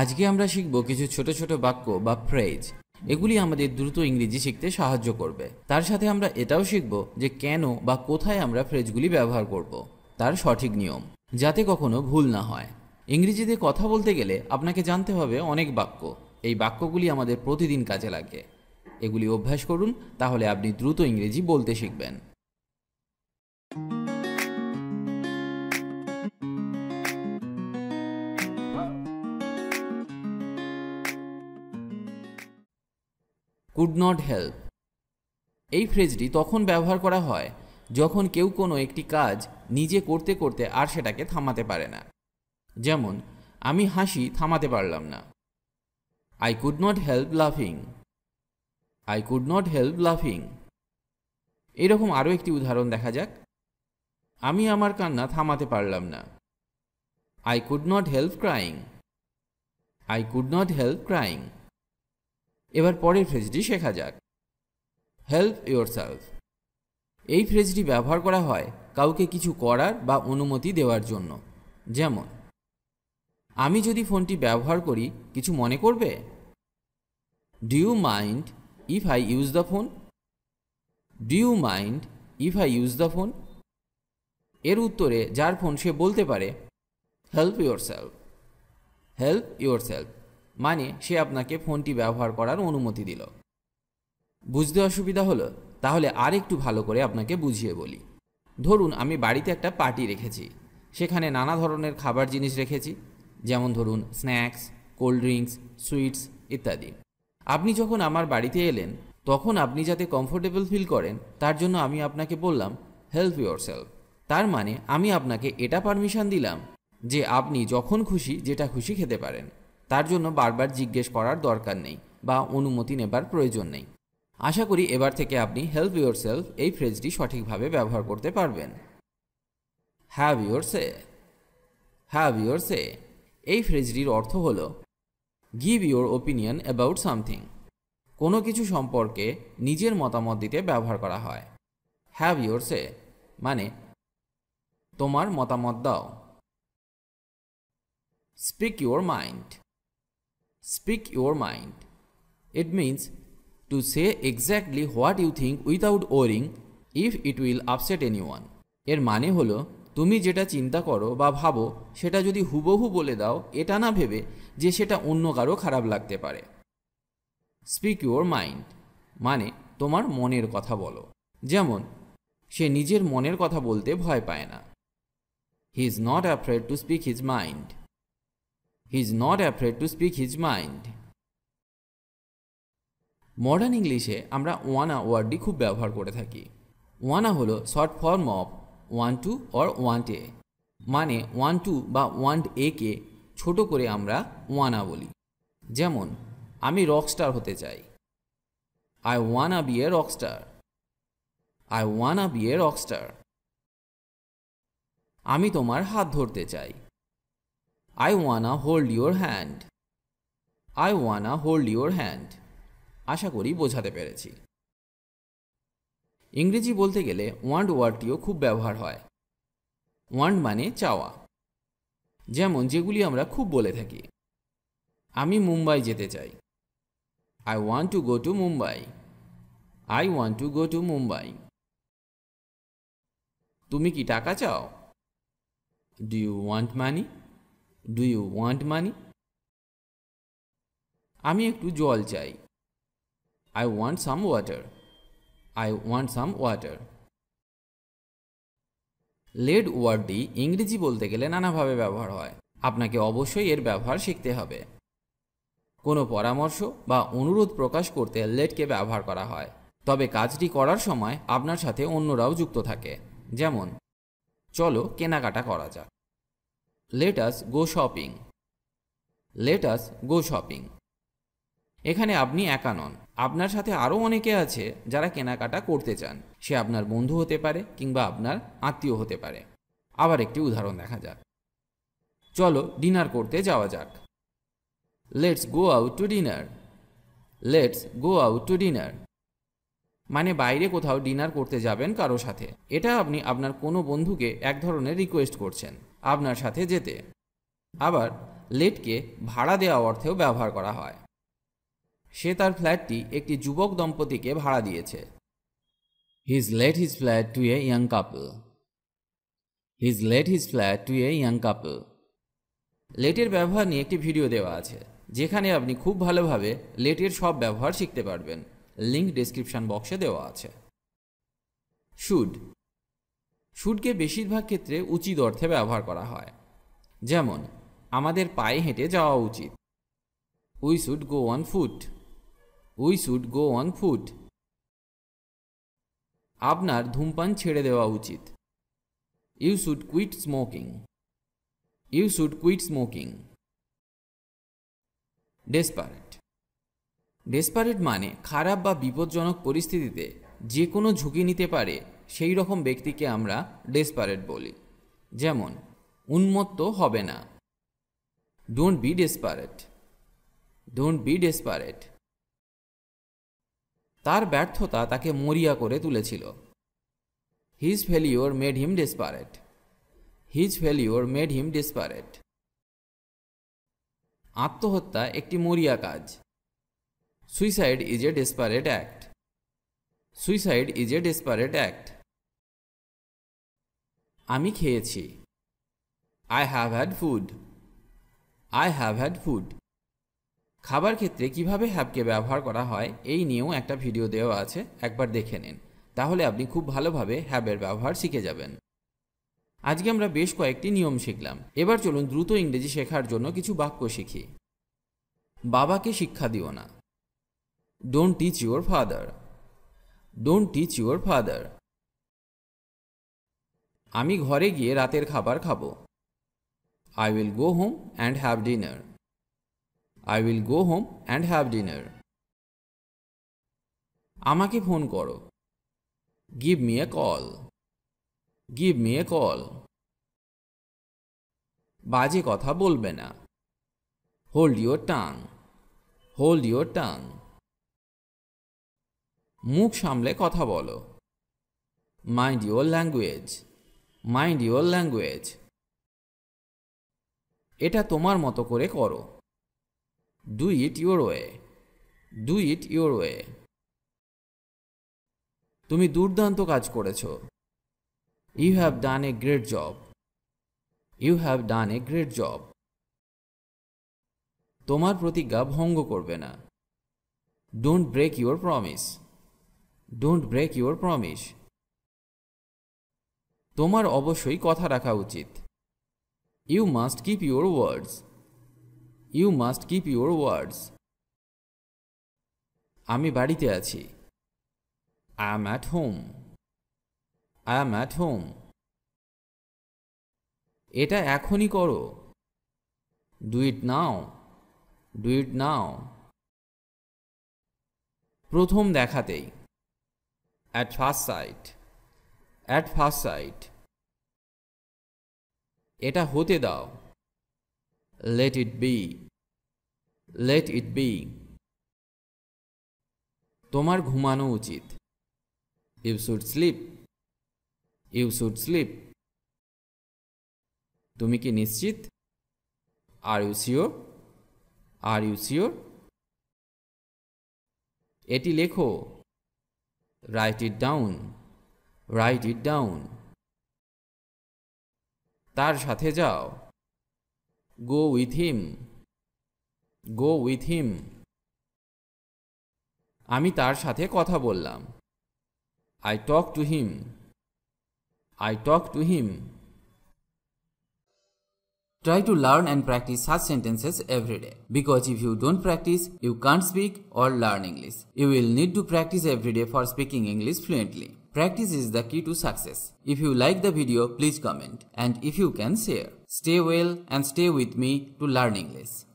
আজকে আমরা শিখব কিছু ছোট ছোট বাক্য বা ফ্রেজ এগুলি আমাদের দ্রুত ইংরেজি শিখতে সাহায্য করবে তার সাথে আমরা এটাও শিখব যে কেন বা কোথায় আমরা ফ্রেজগুলি ব্যবহার করব তার সঠিক নিয়ম যাতে কখনো ভুল না হয় ইংরেজিতে কথা বলতে গেলে আপনাকে জানতে হবে অনেক বাক্য এই বাক্যগুলি আমাদের প্রতিদিন কাজে লাগে এগুলি অভ্যাস করুন তাহলে আপনি দ্রুত ইংরেজি বলতে শিখবেন কুড নট হেল্প এই ফ্রেজটি তখন ব্যবহার করা হয় যখন কেউ কোনো একটি কাজ নিজে করতে করতে আর সেটাকে থামাতে পারে না যেমন আমি হাসি থামাতে পারলাম না আই কুড নট হেল্প লাফিং আই কুড নট হেল্প লাফিং এরকম আরও একটি উদাহরণ দেখা যাক আমি আমার কান্না থামাতে পারলাম না I could not help crying I could not help crying এবার পরের ফ্রেজটি শেখা যাক হেল্প ইউর সেলফ এই ফ্রেজটি ব্যবহার করা হয় কাউকে কিছু করার বা অনুমতি দেওয়ার জন্য যেমন আমি যদি ফোনটি ব্যবহার করি কিছু মনে করবে do you mind if I use the phone do you mind if I use the phone এর উত্তরে যার ফোন সে বলতে পারে help yourself help yourself মানে সে আপনাকে ফোনটি ব্যবহার করার অনুমতি দিল বুঝতে অসুবিধা হলো তাহলে আর একটু ভালো করে আপনাকে বুঝিয়ে বলি ধরুন আমি বাড়িতে একটা পার্টি রেখেছি সেখানে নানা ধরনের খাবার জিনিস রেখেছি যেমন ধরুন স্ন্যাক্স কোল্ড ড্রিঙ্কস সুইটস ইত্যাদি আপনি যখন আমার বাড়িতে এলেন তখন আপনি যাতে কমফোর্টেবল ফিল করেন তার জন্য আমি আপনাকে বললাম হেল্প ইউর সেলফ তার মানে আমি আপনাকে এটা পারমিশন দিলাম যে আপনি যখন খুশি যেটা খুশি খেতে পারেন তার জন্য বারবার জিজ্ঞেস করার দরকার নেই বা অনুমতি নেবার প্রয়োজন নেই আশা করি এবার থেকে আপনি হেল্প ইউর সেলফ এই ফ্রেজটি সঠিকভাবে ব্যবহার করতে পারবেন have your say have your say এই ফ্রেজটির অর্থ হল give your opinion about something কোনো কিছু সম্পর্কে নিজের মতামত দিতে ব্যবহার করা হয় হ্যাভ ইউর সে মানে তোমার মতামত দাও speak your mind Speak your mind. It means to say exactly what you think without worrying if it will upset anyone. এর মানে হলো তুমি যেটা চিন্তা করো বা ভাবো সেটা যদি হুবহু বলে দাও এটা না ভেবে যে সেটা অন্য কারো খারাপ লাগতে পারে স্পিক ইউর মাইন্ড মানে তোমার মনের কথা বলো যেমন সে নিজের মনের কথা বলতে ভয় পায় না he is not afraid to speak his mind his not afraid to speak his mind mind. Modern ইংলিশে আমরা ওয়ানা ওয়ার্ডটি খুব ব্যবহার করে থাকি ওয়ানা হলো short form of want to or want a মানে ওয়ান টু বা ওয়ান্ট একে ছোট করে আমরা ওয়ানা বলি যেমন আমি রকস্টার হতে চাই I wanna be a rockstar I wanna be a rockstar আমি তোমার হাত ধরতে চাই I wanna hold your hand. I wanna hold your hand. আশা করি বোঝাতে পেরেছি ইংরেজি বলতে গেলে ওয়ান্ড ওয়ার্ডটিও খুব ব্যবহার হয় ওয়ান্ড মানে চাওয়া যেমন যেগুলি আমরা খুব বলে থাকি আমি মুম্বাই যেতে চাই I want to go to Mumbai I want to go to Mumbai তুমি কি টাকা চাও do you want money do you want money আমি একটু জল চাই I want some water I want some water let ওয়ার্ডটি ইংরেজি বলতে গেলে নানাভাবে ব্যবহার হয় আপনাকে অবশ্যই এর ব্যবহার শিখতে হবে কোনো পরামর্শ বা অনুরোধ প্রকাশ করতে লেডকে ব্যবহার করা হয় তবে কাজটি করার সময় আপনার সাথে অন্যরাও যুক্ত থাকে যেমন চলো কেনাকাটা করা যাক let us go shopping let us go shopping এখানে আপনি একা নন আপনার সাথে আরও অনেকে আছে যারা কেনাকাটা করতে চান সে আপনার বন্ধু হতে পারে কিংবা আপনার আত্মীয় হতে পারে আবার একটি উদাহরণ দেখা যাক চলো ডিনার করতে যাওয়া যাক let's go out to dinner let's go out to dinner মানে বাইরে কোথাও ডিনার করতে যাবেন কারো সাথে এটা আপনি আপনার কোনো বন্ধুকে এক ধরনের রিকোয়েস্ট করছেন আপনার সাথে যেতে আবার লেটকে ভাড়া দেওয়া অর্থেও ব্যবহার করা হয় সে তার ফ্ল্যাটটি একটি যুবক দম্পতিকে ভাড়া দিয়েছে his let his flat to a young couple his let his flat to a young couple লেটের ব্যবহার নিয়ে একটি ভিডিও দেওয়া আছে যেখানে আপনি খুব ভালোভাবে লেটের সব ব্যবহার শিখতে পারবেন লিঙ্ক ডেসক্রিপশন বক্সে দেওয়া আছে সুড সুডকে বেশিরভাগ ক্ষেত্রে উচিত অর্থে ব্যবহার করা হয় যেমন আমাদের পায়ে হেঁটে যাওয়া উচিত we should go on foot we should go on foot আপনার ধূমপান ছেড়ে দেওয়া উচিত you should quit smoking you should quit smoking desperate desperate মানে খারাপ বা বিপজ্জনক পরিস্থিতিতে যে কোনো ঝুঁকি নিতে পারে সেই রকম ব্যক্তিকে আমরা ডেসপারেট বলি যেমন উন্মত্ত হবে না don't be desperate don't be desperate তার ব্যর্থতা তাকে মরিয়া করে তুলেছিল his failure made him desperate his failure made him desperate আত্মহত্যা একটি মরিয়া কাজ Suicide is a desperate act. Suicide is a desperate act আমি খেয়েছি I have had food I have had food খাবার ক্ষেত্রে কিভাবে হ্যাবকে ব্যবহার করা হয় এই নিয়েও একটা ভিডিও দেওয়া আছে একবার দেখে নিন তাহলে আপনি খুব ভালোভাবে হ্যাবের ব্যবহার শিখে যাবেন আজকে আমরা বেশ কয়েকটি নিয়ম শিখলাম এবার চলুন দ্রুত ইংরেজি শেখার জন্য কিছু বাক্য শিখি বাবাকে শিক্ষা দিও না Don't teach your father. Don't teach your father. আমি ঘরে গিয়ে রাতের খাবার খাবো I will go home and have dinner I will go home and have dinner আমাকে ফোন করো give me a call give me a call বাজে কথা বলবে না hold your tongue hold your tongue মুখ সামলে কথা বলো mind your language mind your language এটা তোমার মতো করে করো do it your way do it your way তুমি দুর্দান্ত কাজ করেছ you have done a great job you have done a great job তোমার প্রতিজ্ঞা ভঙ্গ করবে না don't break your promise don't break your promise তোমার অবশ্যই কথা রাখা উচিত you must keep your words you must keep your words আমি বাড়িতে আছি I am at home I am at home এটা এখনই করো do it now do it নাও প্রথম দেখাতেই at first sight at first sight এটা হতে দাও let it be let it be তোমার ঘুমানো উচিত you should sleep you should sleep তুমি কি নিশ্চিত are you sure are you sure এটি লেখো write it down write it down তার সাথে যাও go with him go with him আমি তার সাথে কথা বললাম I talk to him I talk to him Try to learn and practice such sentences every day. Because if you don't practice, you can't speak or learn English. You will need to practice every day for speaking English fluently. Practice is the key to success. If you like the video, please comment. And if you can, share. Stay well and stay with me to learn English.